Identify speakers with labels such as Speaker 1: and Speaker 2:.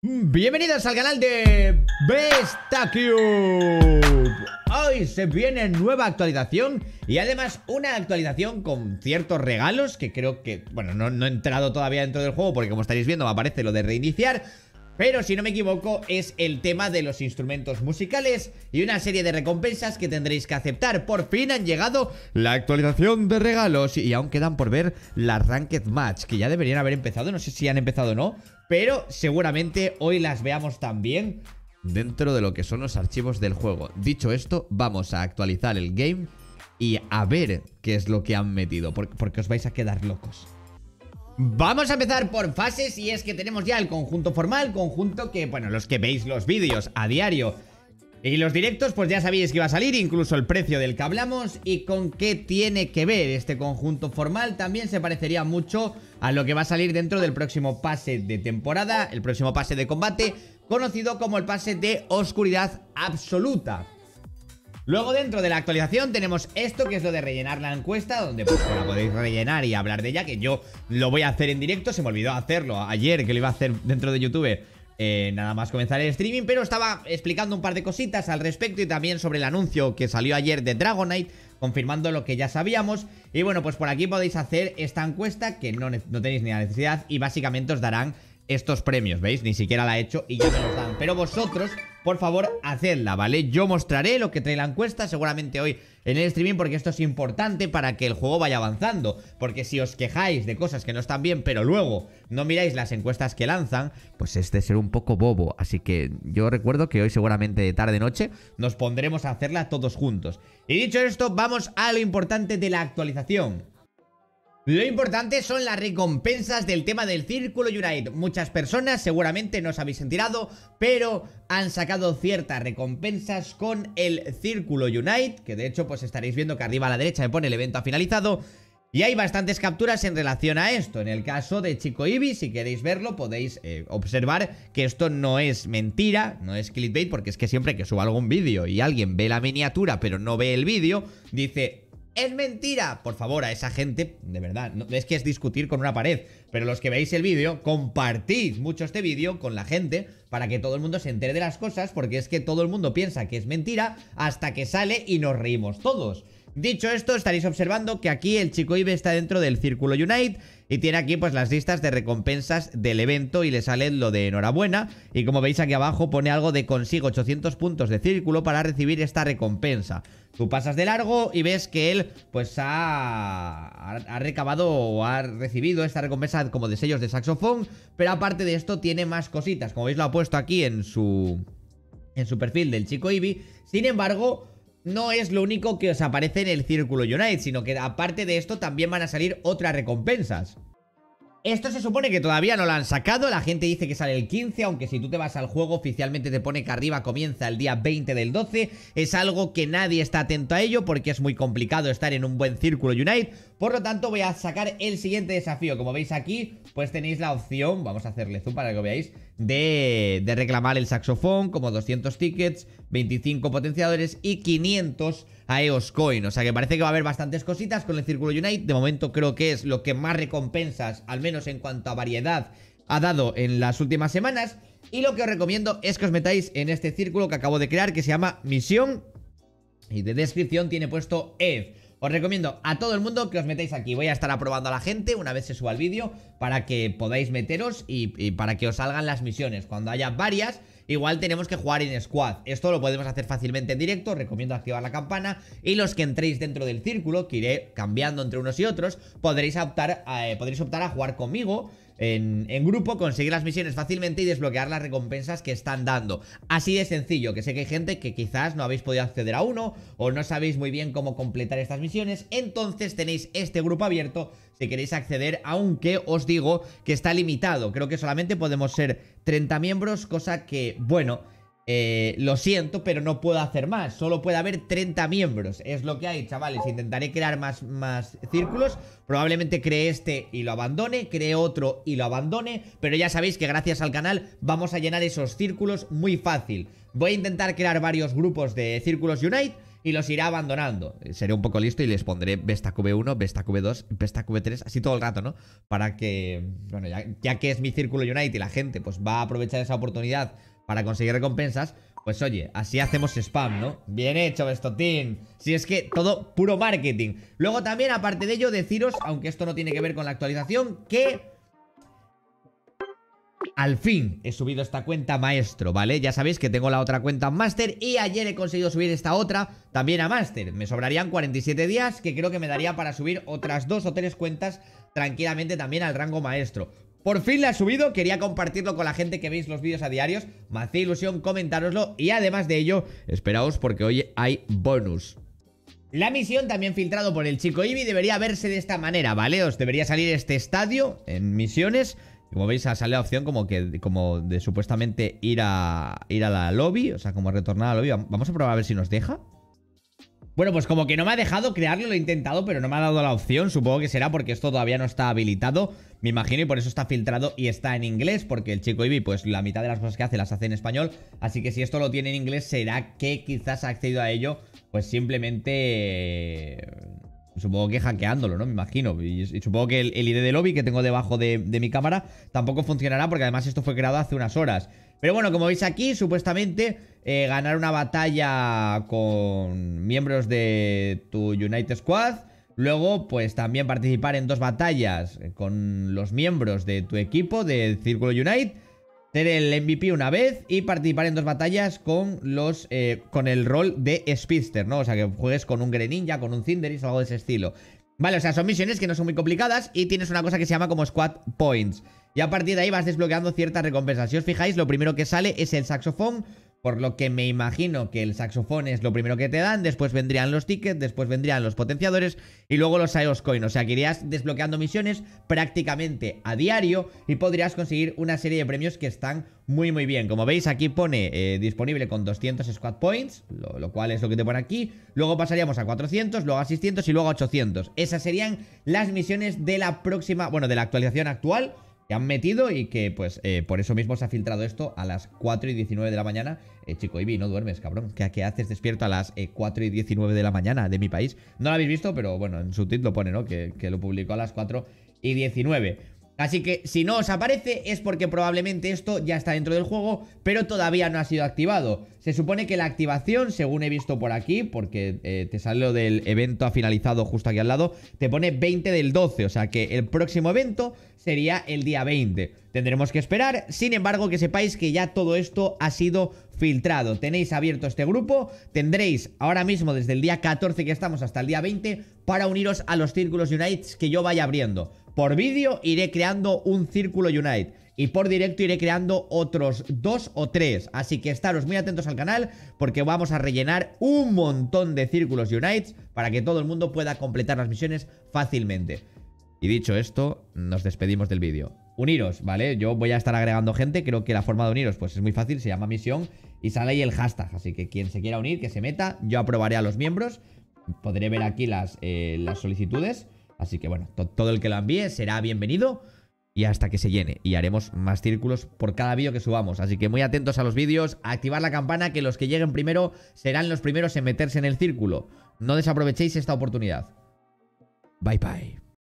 Speaker 1: Bienvenidos al canal de BestaCube Hoy se viene nueva actualización y además una actualización con ciertos regalos que creo que, bueno, no, no he entrado todavía dentro del juego porque como estaréis viendo me aparece lo de reiniciar pero si no me equivoco es el tema de los instrumentos musicales y una serie de recompensas que tendréis que aceptar. Por fin han llegado la actualización de regalos y aún quedan por ver la Ranked Match, que ya deberían haber empezado, no sé si han empezado o no, pero seguramente hoy las veamos también dentro de lo que son los archivos del juego. Dicho esto, vamos a actualizar el game y a ver qué es lo que han metido, porque os vais a quedar locos. Vamos a empezar por fases y es que tenemos ya el conjunto formal, conjunto que, bueno, los que veis los vídeos a diario y los directos, pues ya sabéis que iba a salir, incluso el precio del que hablamos y con qué tiene que ver este conjunto formal. También se parecería mucho a lo que va a salir dentro del próximo pase de temporada, el próximo pase de combate, conocido como el pase de oscuridad absoluta. Luego dentro de la actualización tenemos esto que es lo de rellenar la encuesta donde pues podéis rellenar y hablar de ella que yo lo voy a hacer en directo, se me olvidó hacerlo ayer que lo iba a hacer dentro de YouTube eh, nada más comenzar el streaming, pero estaba explicando un par de cositas al respecto y también sobre el anuncio que salió ayer de Dragonite, confirmando lo que ya sabíamos. Y bueno, pues por aquí podéis hacer esta encuesta que no, no tenéis ni la necesidad y básicamente os darán estos premios, ¿veis? Ni siquiera la he hecho y ya me los dan. Pero vosotros por favor, hacedla, ¿vale? Yo mostraré lo que trae la encuesta seguramente hoy en el streaming porque esto es importante para que el juego vaya avanzando. Porque si os quejáis de cosas que no están bien, pero luego no miráis las encuestas que lanzan, pues es de ser un poco bobo. Así que yo recuerdo que hoy seguramente de tarde-noche nos pondremos a hacerla todos juntos. Y dicho esto, vamos a lo importante de la actualización. Lo importante son las recompensas del tema del Círculo Unite. Muchas personas seguramente no os habéis enterado, pero han sacado ciertas recompensas con el Círculo Unite, que de hecho pues estaréis viendo que arriba a la derecha me pone el evento ha finalizado. Y hay bastantes capturas en relación a esto. En el caso de Chico Ibi, si queréis verlo, podéis eh, observar que esto no es mentira, no es clickbait, porque es que siempre que subo algún vídeo y alguien ve la miniatura pero no ve el vídeo, dice es mentira. Por favor, a esa gente, de verdad, no, es que es discutir con una pared. Pero los que veis el vídeo, compartid mucho este vídeo con la gente para que todo el mundo se entere de las cosas, porque es que todo el mundo piensa que es mentira hasta que sale y nos reímos todos. Dicho esto, estaréis observando que aquí el chico Ibe está dentro del círculo Unite y tiene aquí pues las listas de recompensas del evento y le sale lo de enhorabuena y como veis aquí abajo pone algo de consigo 800 puntos de círculo para recibir esta recompensa. Tú pasas de largo y ves que él pues ha, ha recabado o ha recibido esta recompensa como de sellos de saxofón, pero aparte de esto tiene más cositas, como veis lo ha puesto aquí en su, en su perfil del chico Ivy sin embargo no es lo único que os aparece en el círculo Unite, sino que aparte de esto también van a salir otras recompensas. Esto se supone que todavía no lo han sacado, la gente dice que sale el 15, aunque si tú te vas al juego oficialmente te pone que arriba comienza el día 20 del 12, es algo que nadie está atento a ello porque es muy complicado estar en un buen círculo Unite, por lo tanto voy a sacar el siguiente desafío, como veis aquí pues tenéis la opción, vamos a hacerle zoom para que lo veáis, de, reclamar el saxofón, como 200 tickets, 25 potenciadores y 500 a EOS Coin. O sea que parece que va a haber bastantes cositas con el Círculo Unite. De momento creo que es lo que más recompensas, al menos en cuanto a variedad, ha dado en las últimas semanas. Y lo que os recomiendo es que os metáis en este círculo que acabo de crear, que se llama Misión. Y de descripción tiene puesto ed os recomiendo a todo el mundo que os metáis aquí. Voy a estar aprobando a la gente una vez se suba el vídeo para que podáis meteros y, para que os salgan las misiones. Cuando haya varias, igual tenemos que jugar en squad. Esto lo podemos hacer fácilmente en directo. Os recomiendo activar la campana. Y los que entréis dentro del círculo, que iré cambiando entre unos y otros, podréis optar eh, podréis optar a jugar conmigo en, grupo, conseguir las misiones fácilmente y desbloquear las recompensas que están dando. Así de sencillo, que sé que hay gente que quizás no habéis podido acceder a uno o no sabéis muy bien cómo completar estas misiones, entonces tenéis este grupo abierto si queréis acceder, aunque os digo que está limitado. Creo que solamente podemos ser 30 miembros, cosa que, bueno eh, lo siento, pero no puedo hacer más. Solo puede haber 30 miembros. Es lo que hay, chavales. Intentaré crear más, más círculos. Probablemente cree este y lo abandone, cree otro y lo abandone. Pero ya sabéis que gracias al canal vamos a llenar esos círculos muy fácil. Voy a intentar crear varios grupos de círculos Unite y los irá abandonando. Eh, seré un poco listo y les pondré Vesta qb 1 Vesta qb 2 Vesta qb 3 así todo el rato, ¿no? Para que, bueno, ya, que es mi círculo Unite y la gente pues va a aprovechar esa oportunidad para conseguir recompensas, pues oye, así hacemos spam, ¿no? Bien hecho, Bestotín. Si es que todo puro marketing. Luego también, aparte de ello, deciros, aunque esto no tiene que ver con la actualización, que... Al fin he subido esta cuenta maestro, ¿vale? Ya sabéis que tengo la otra cuenta Master y ayer he conseguido subir esta otra también a Master. Me sobrarían 47 días que creo que me daría para subir otras dos o tres cuentas tranquilamente también al rango maestro. Por fin la ha subido, quería compartirlo con la gente que veis los vídeos a diarios. Me ilusión comentároslo y además de ello, esperaos porque hoy hay bonus. La misión también filtrado por el chico Ibi debería verse de esta manera, ¿vale? Os debería salir este estadio en misiones. Como veis, ha salido la opción como que como de supuestamente ir a ir a la lobby, o sea, como retornar a la lobby. Vamos a probar a ver si nos deja. Bueno, pues como que no me ha dejado crearlo, lo he intentado, pero no me ha dado la opción. Supongo que será porque esto todavía no está habilitado, me imagino, y por eso está filtrado y está en inglés, porque el chico Ibi, pues la mitad de las cosas que hace las hace en español. Así que si esto lo tiene en inglés, será que quizás ha accedido a ello, pues simplemente supongo que hackeándolo, ¿no? Me imagino. Y, supongo que el, ID de lobby que tengo debajo de, mi cámara tampoco funcionará porque además esto fue creado hace unas horas. Pero bueno, como veis aquí, supuestamente eh, ganar una batalla con miembros de tu United Squad. Luego, pues también participar en dos batallas con los miembros de tu equipo de Círculo Unite ser el MVP una vez y participar en dos batallas con los eh, con el rol de Speedster, ¿no? O sea, que juegues con un Greninja, con un Cinderis, algo de ese estilo. Vale, o sea, son misiones que no son muy complicadas y tienes una cosa que se llama como Squad Points. Y a partir de ahí vas desbloqueando ciertas recompensas. Si os fijáis, lo primero que sale es el saxofón, por lo que me imagino que el saxofón es lo primero que te dan, después vendrían los tickets, después vendrían los potenciadores y luego los IOS Coin. O sea que irías desbloqueando misiones prácticamente a diario y podrías conseguir una serie de premios que están muy muy bien. Como veis aquí pone eh, disponible con 200 squad points, lo, lo, cual es lo que te pone aquí. Luego pasaríamos a 400, luego a 600 y luego a 800. Esas serían las misiones de la próxima, bueno, de la actualización actual que han metido y que pues eh, por eso mismo se ha filtrado esto a las 4 y 19 de la mañana. Eh, chico Ibi, no duermes, cabrón. ¿Qué, qué haces despierto a las 4 eh, y 19 de la mañana de mi país? No lo habéis visto, pero bueno, en su título pone, ¿no? Que, que lo publicó a las 4 y 19. Así que si no os aparece es porque probablemente esto ya está dentro del juego, pero todavía no ha sido activado. Se supone que la activación, según he visto por aquí, porque eh, te sale del evento ha finalizado justo aquí al lado, te pone 20 del 12, o sea que el próximo evento sería el día 20. Tendremos que esperar, sin embargo que sepáis que ya todo esto ha sido filtrado. Tenéis abierto este grupo, tendréis ahora mismo desde el día 14 que estamos hasta el día 20 para uniros a los círculos Unites que yo vaya abriendo. Por vídeo iré creando un círculo Unite y por directo iré creando otros dos o tres. Así que estaros muy atentos al canal porque vamos a rellenar un montón de círculos Unites para que todo el mundo pueda completar las misiones fácilmente. Y dicho esto, nos despedimos del vídeo. Uniros, ¿vale? Yo voy a estar agregando gente, creo que la forma de uniros pues es muy fácil, se llama misión y sale ahí el hashtag, así que quien se quiera unir, que se meta, yo aprobaré a los miembros, podré ver aquí las, eh, las solicitudes Así que bueno, todo el que lo envíe será bienvenido y hasta que se llene. Y haremos más círculos por cada vídeo que subamos. Así que muy atentos a los vídeos, activar la campana, que los que lleguen primero serán los primeros en meterse en el círculo. No desaprovechéis esta oportunidad. Bye bye.